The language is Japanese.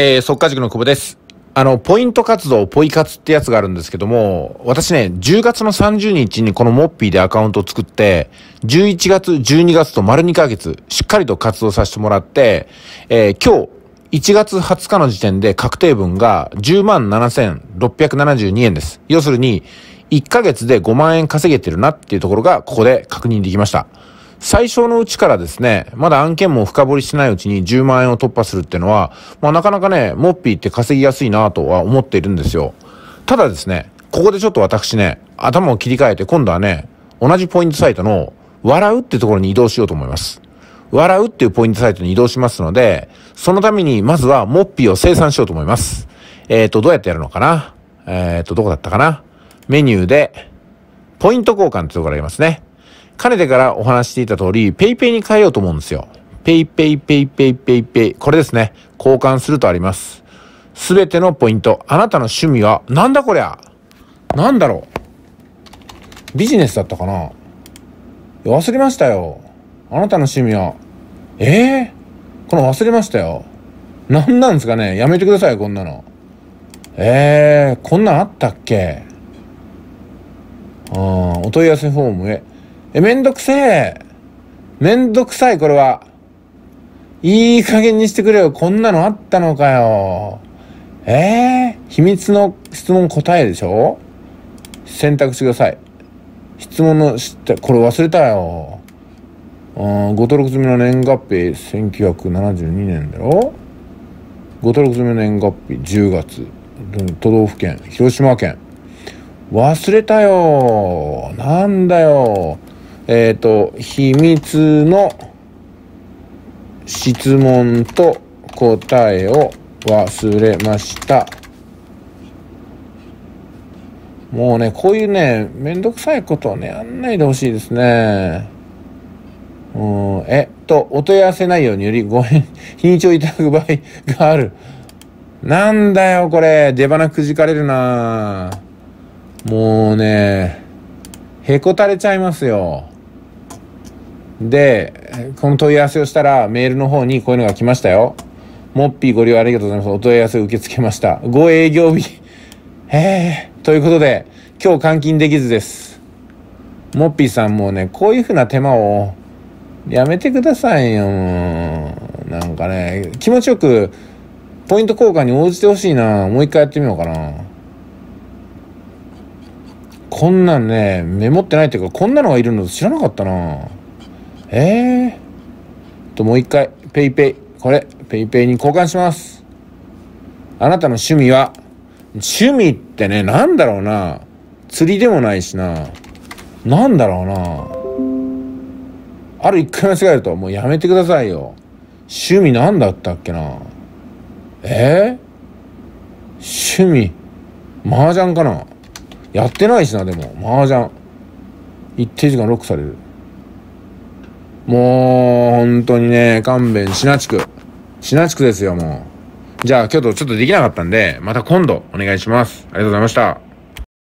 えー、速稼塾の久保です。あの、ポイント活動、ポイ活ってやつがあるんですけども、私ね、10月の30日にこのモッピーでアカウントを作って、11月、12月と丸2ヶ月、しっかりと活動させてもらって、えー、今日、1月20日の時点で確定分が107,672円です。要するに、1ヶ月で5万円稼げてるなっていうところが、ここで確認できました。最初のうちからですね、まだ案件も深掘りしてないうちに10万円を突破するっていうのは、まあなかなかね、モッピーって稼ぎやすいなとは思っているんですよ。ただですね、ここでちょっと私ね、頭を切り替えて今度はね、同じポイントサイトの笑うってところに移動しようと思います。笑うっていうポイントサイトに移動しますので、そのためにまずはモッピーを生産しようと思います。えっ、ー、と、どうやってやるのかなえっ、ー、と、どこだったかなメニューで、ポイント交換ってところがありますね。かねてからお話していた通り、PayPay に変えようと思うんですよ。PayPay、PayPay、PayPay。これですね。交換するとあります。すべてのポイント。あなたの趣味は、なんだこりゃなんだろうビジネスだったかな忘れましたよ。あなたの趣味は。ええー、この忘れましたよ。なんなんですかねやめてください、こんなの。ええー、こんなんあったっけああ、お問い合わせフォームへ。え、めんどくせえ。めんどくさい、これは。いい加減にしてくれよ。こんなのあったのかよ。えー、秘密の質問答えでしょ選択してください。質問の、知って、これ忘れたよ。うん、ご登録済みの年月日、1972年だろご登録済みの年月日、10月。都道府県、広島県。忘れたよ。なんだよ。えっ、ー、と、秘密の質問と答えを忘れました。もうね、こういうね、めんどくさいことをね、やんないでほしいですね。うん、えっと、お問い合わせ内容によりご返、品 にをいただく場合がある。なんだよ、これ。出花くじかれるなもうね、へこたれちゃいますよ。で、この問い合わせをしたら、メールの方にこういうのが来ましたよ。モッピーご利用ありがとうございます。お問い合わせを受け付けました。ご営業日。ええ。ということで、今日換金できずです。モッピーさんもうね、こういうふうな手間をやめてくださいよ。なんかね、気持ちよく、ポイント交換に応じてほしいな。もう一回やってみようかな。こんなんね、メモってないっていうか、こんなのがいるの知らなかったな。えー、ともう一回 PayPay ペイペイこれ PayPay ペイペイに交換しますあなたの趣味は趣味ってね何だろうな釣りでもないしな何だろうなある一回間違えるともうやめてくださいよ趣味何だったっけなえー、趣味麻雀かなやってないしなでも麻雀一定時間ロックされるもう、本当にね、勘弁しなちく。しなちくですよ、もう。じゃあ、今日とちょっとできなかったんで、また今度お願いします。ありがとうございました。